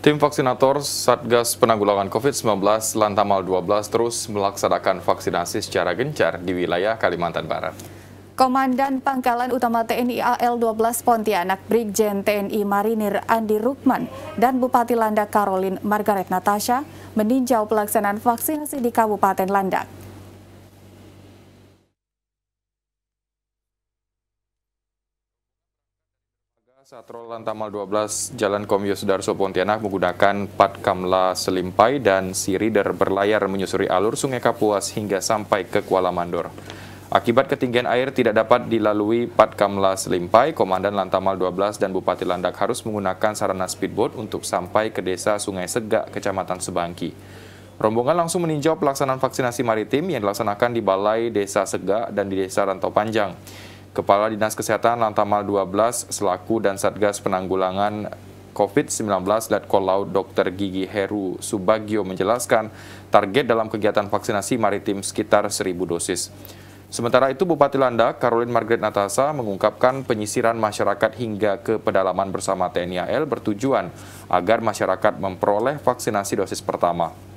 Tim vaksinator Satgas Penanggulangan COVID-19 Lantamal 12 terus melaksanakan vaksinasi secara gencar di wilayah Kalimantan Barat. Komandan Pangkalan Utama TNI AL 12 Pontianak Brigjen TNI Marinir Andi Rukman dan Bupati Landak Karolin Margaret Natasha meninjau pelaksanaan vaksinasi di Kabupaten Landak. Satrol Lantamal 12 Jalan Komyo Sudarso Pontianak menggunakan Pat kamla selimpai dan sirider berlayar menyusuri alur Sungai Kapuas hingga sampai ke Kuala Mandor. Akibat ketinggian air tidak dapat dilalui Pat kamla selimpai, Komandan Lantamal 12 dan Bupati Landak harus menggunakan sarana speedboat untuk sampai ke desa Sungai Segak, Kecamatan Sebangki. Rombongan langsung meninjau pelaksanaan vaksinasi maritim yang dilaksanakan di Balai Desa Segak dan di Desa Rantau Panjang. Kepala Dinas Kesehatan Lantamal 12 selaku dan Satgas Penanggulangan COVID-19 Letkol Laut Dr. Gigi Heru Subagio menjelaskan target dalam kegiatan vaksinasi maritim sekitar 1.000 dosis. Sementara itu Bupati Landa Caroline Margaret Natasa mengungkapkan penyisiran masyarakat hingga ke pedalaman bersama TNI AL bertujuan agar masyarakat memperoleh vaksinasi dosis pertama.